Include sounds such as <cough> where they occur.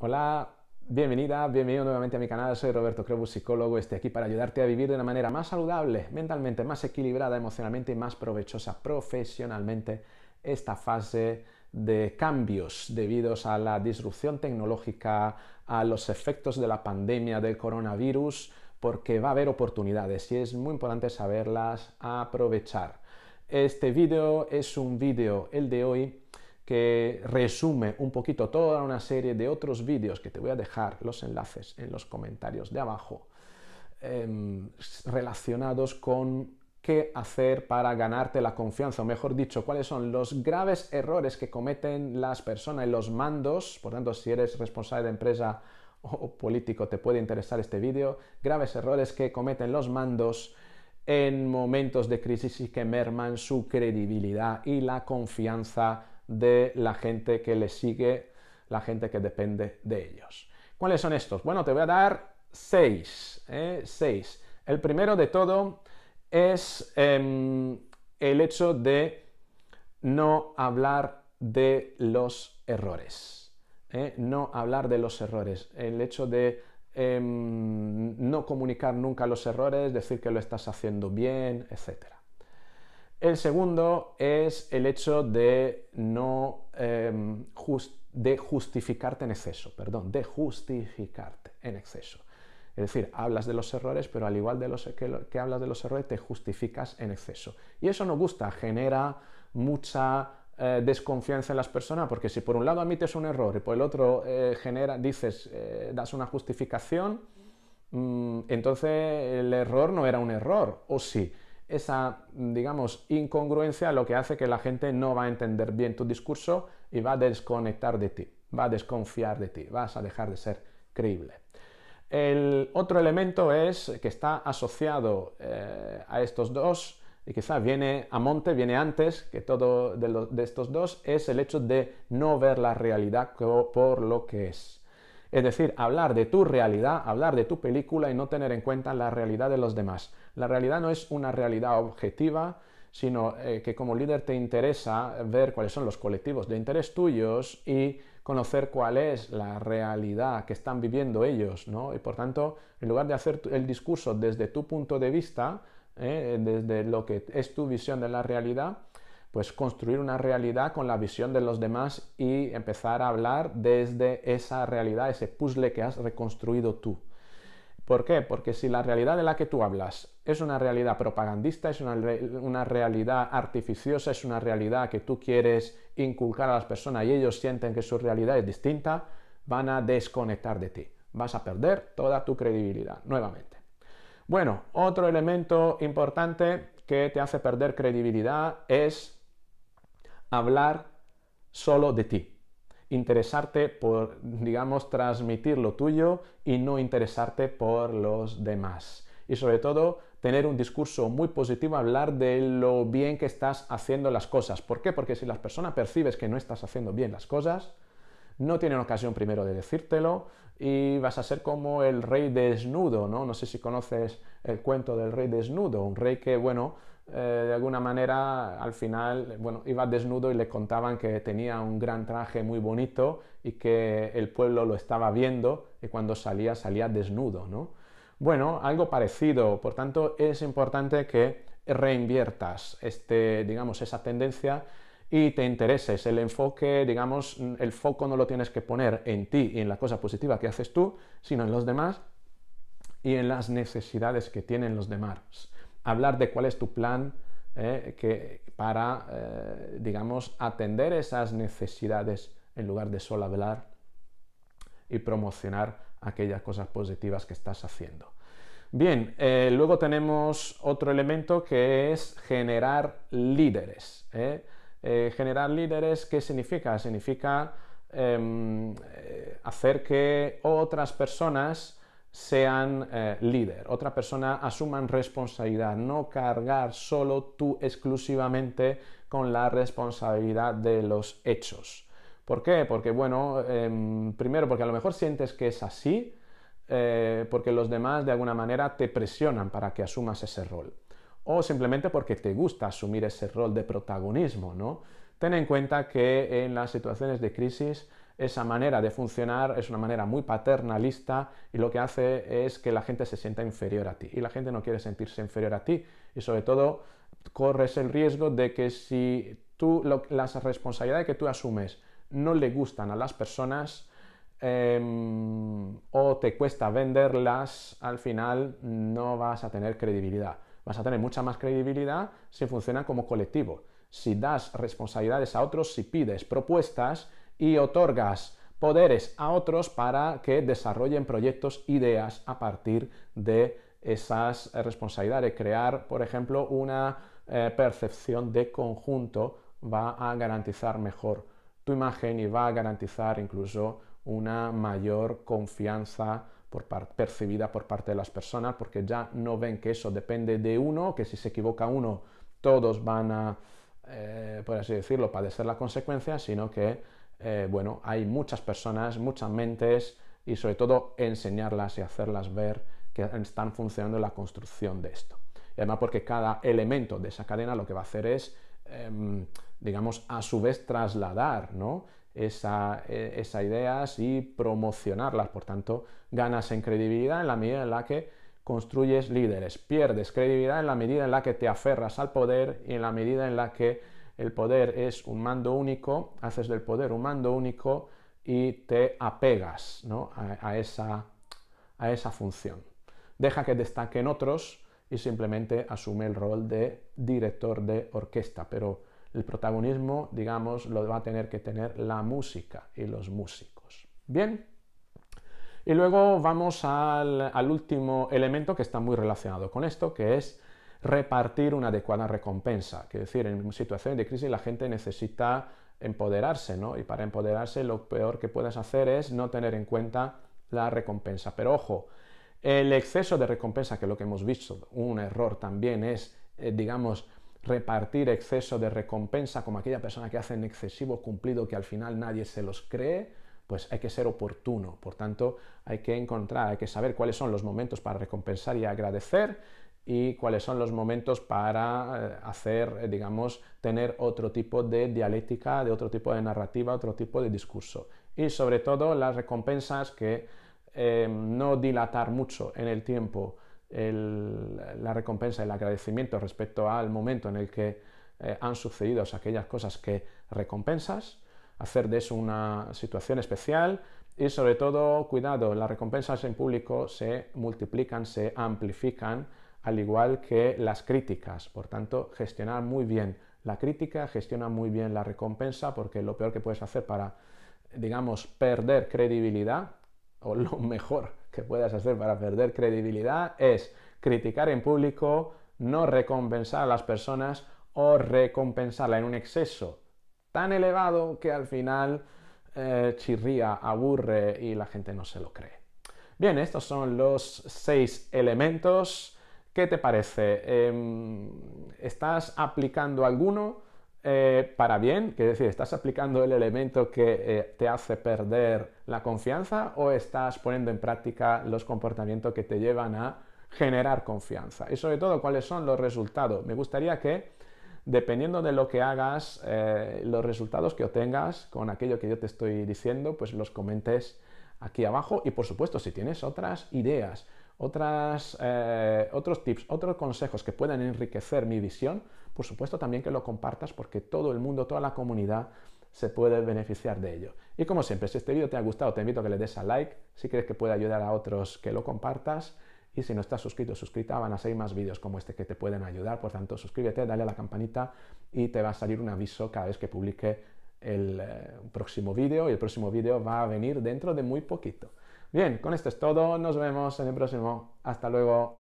Hola, bienvenida, bienvenido nuevamente a mi canal. Soy Roberto Crebus, psicólogo. Estoy aquí para ayudarte a vivir de una manera más saludable, mentalmente, más equilibrada, emocionalmente y más provechosa profesionalmente esta fase de cambios debidos a la disrupción tecnológica, a los efectos de la pandemia del coronavirus, porque va a haber oportunidades y es muy importante saberlas aprovechar. Este vídeo es un vídeo, el de hoy, que resume un poquito toda una serie de otros vídeos que te voy a dejar los enlaces en los comentarios de abajo em, relacionados con qué hacer para ganarte la confianza, o mejor dicho, cuáles son los graves errores que cometen las personas y los mandos, por tanto, si eres responsable de empresa o político te puede interesar este vídeo, graves errores que cometen los mandos en momentos de crisis y que merman su credibilidad y la confianza de la gente que les sigue, la gente que depende de ellos. ¿Cuáles son estos? Bueno, te voy a dar seis. ¿eh? El primero de todo es em, el hecho de no hablar de los errores. ¿eh? No hablar de los errores. El hecho de em, no comunicar nunca los errores, decir que lo estás haciendo bien, etcétera. El segundo es el hecho de no em, de justificarte en exceso, perdón, de justificarte en exceso. Es decir, hablas de los errores, pero al igual de los, que, hablas de los errores, te justificas en exceso. Y eso no gusta, genera mucha eh, desconfianza en las personas, porque si por un lado admites un error y por el otro eh, genera, dices, eh, das una justificación, mm, entonces el error no era un error, o sí esa, digamos, incongruencia lo que hace que la gente no va a entender bien tu discurso y va a desconectar de ti, va a desconfiar de ti, vas a dejar de ser creíble. El otro elemento es que está asociado eh, a estos dos y quizá viene a monte, viene antes que todo de estos dos, es el hecho de no ver la realidad por lo que es. Es decir, hablar de tu realidad, hablar de tu película y no tener en cuenta la realidad de los demás. La realidad no es una realidad objetiva, sino eh, que como líder te interesa ver cuáles son los colectivos de interés tuyos y conocer cuál es la realidad que están viviendo ellos, ¿no? Y por tanto, en lugar de hacer el discurso desde tu punto de vista, eh, desde lo que es tu visión de la realidad, pues construir una realidad con la visión de los demás y empezar a hablar desde esa realidad, ese puzzle que has reconstruido tú. ¿Por qué? Porque si la realidad de la que tú hablas es una realidad propagandista, es una, realidad artificiosa, es una realidad que tú quieres inculcar a las personas y ellos sienten que su realidad es distinta, van a desconectar de ti. Vas a perder toda tu credibilidad nuevamente. Bueno, otro elemento importante que te hace perder credibilidad es hablar solo de ti interesarte por, digamos, transmitir lo tuyo y no interesarte por los demás. Y sobre todo, tener un discurso muy positivo, hablar de lo bien que estás haciendo las cosas. ¿Por qué? Porque si las personas percibes que no estás haciendo bien las cosas, no tienen ocasión primero de decírtelo y vas a ser como el rey desnudo, ¿no? No sé si conoces el cuento del rey desnudo, un rey que, bueno, eh, de alguna manera, al final, bueno, iba desnudo y le contaban que tenía un gran traje muy bonito y que el pueblo lo estaba viendo y cuando salía, salía desnudo, ¿no? Bueno, algo parecido, por tanto, es importante que reinviertas este, digamos, esa tendencia y te intereses. El enfoque, digamos, el foco no lo tienes que poner en ti y en la cosa positiva que haces tú, sino en los demás y en las necesidades que tienen los demás hablar de cuál es tu plan eh, que, para, eh, digamos, atender esas necesidades en lugar de solo hablar y promocionar aquellas cosas positivas que estás haciendo. Bien, eh, luego tenemos otro elemento que es generar líderes. generar líderes, ¿qué significa? Significa em, hacer que otras personas sean eh, líder, otra persona asuman responsabilidad, no cargar solo tú exclusivamente con la responsabilidad de los hechos. ¿Por qué? Porque, bueno, em, primero porque a lo mejor sientes que es así, eh, porque los demás de alguna manera te presionan para que asumas ese rol. O simplemente porque te gusta asumir ese rol de protagonismo, ¿no? Ten en cuenta que en las situaciones de crisis esa manera de funcionar es una manera muy paternalista y lo que hace es que la gente se sienta inferior a ti. Y la gente no quiere sentirse inferior a ti. Y sobre todo corres el riesgo de que si tú las responsabilidades que tú asumes no le gustan a las personas em, o te cuesta venderlas, al final no vas a tener credibilidad. Vas a tener mucha más credibilidad si funciona como colectivo si das responsabilidades a otros, si pides propuestas y otorgas poderes a otros para que desarrollen proyectos, ideas a partir de esas responsabilidades. Crear, por ejemplo, una eh, percepción de conjunto va a garantizar mejor tu imagen y va a garantizar incluso una mayor confianza percibida por parte de las personas porque ya no ven que eso depende de uno, que si se equivoca uno todos van a eh, por así decirlo, padecer la consecuencia, sino que, eh, bueno, hay muchas personas, muchas mentes y sobre todo enseñarlas y hacerlas ver que están funcionando en la construcción de esto. Y además porque cada elemento de esa cadena lo que va a hacer es, em, digamos, a su vez trasladar, ¿no? Esa, eh, esas ideas y promocionarlas. Por tanto, ganas en credibilidad en la medida en la que construyes líderes. Pierdes credibilidad en la medida en la que te aferras al poder y en la medida en la que el poder es un mando único, haces del poder un mando único y te apegas a, a, esa, a esa función. Deja que destaquen otros y simplemente asume el rol de director de orquesta, pero el protagonismo, digamos, lo va a tener que tener la música y los músicos. Bien, y luego vamos al, último elemento que está muy relacionado con esto, que es repartir una adecuada recompensa. Es decir, en situaciones de crisis la gente necesita empoderarse, ¿no? Y para empoderarse lo peor que puedes hacer es no tener en cuenta la recompensa. Pero ojo, el exceso de recompensa, que es lo que hemos visto, un error también es, eh, digamos, repartir exceso de recompensa como aquella persona que hace un excesivo cumplido que al final nadie se los cree pues hay que ser oportuno. Por tanto, hay que encontrar, hay que saber cuáles son los momentos para recompensar y agradecer y cuáles son los momentos para eh, hacer, eh, digamos, tener otro tipo de dialéctica, de otro tipo de narrativa, otro tipo de discurso. Y sobre todo las recompensas que em, no dilatar mucho en el tiempo la recompensa, el agradecimiento respecto al momento en el que eh, han sucedido aquellas cosas que recompensas hacer de eso una situación especial y sobre todo, cuidado, las recompensas en público se multiplican, se amplifican, al igual que las críticas. Por tanto, gestionar muy bien la crítica, gestiona muy bien la recompensa, porque lo peor que puedes hacer para, digamos, perder credibilidad, o lo <laughs> mejor que puedas hacer para perder credibilidad, es criticar en público, no recompensar a las personas o recompensarla en un exceso tan elevado que al final eh, chirría, aburre y la gente no se lo cree. Bien, estos son los seis elementos. ¿Qué te parece? Em, ¿Estás aplicando alguno eh, para bien? Quiere decir, ¿estás aplicando el elemento que eh, te hace perder la confianza o estás poniendo en práctica los comportamientos que te llevan a generar confianza? Y sobre todo, ¿cuáles son los resultados? Me gustaría que dependiendo de lo que hagas, eh, los resultados que obtengas con aquello que yo te estoy diciendo, pues los comentes aquí abajo y por supuesto si tienes otras ideas, otras, eh, otros tips, otros consejos que puedan enriquecer mi visión, por supuesto también que lo compartas porque todo el mundo, toda la comunidad se puede beneficiar de ello. Y como siempre, si este vídeo te ha gustado, te invito a que le des a like, si crees que puede ayudar a otros que lo compartas y si no estás suscrito, suscrita, van a salir más vídeos como este que te pueden ayudar. Por tanto, suscríbete, dale a la campanita y te va a salir un aviso cada vez que publique el eh, próximo vídeo. Y el próximo vídeo va a venir dentro de muy poquito. Bien, con esto es todo. Nos vemos en el próximo. Hasta luego.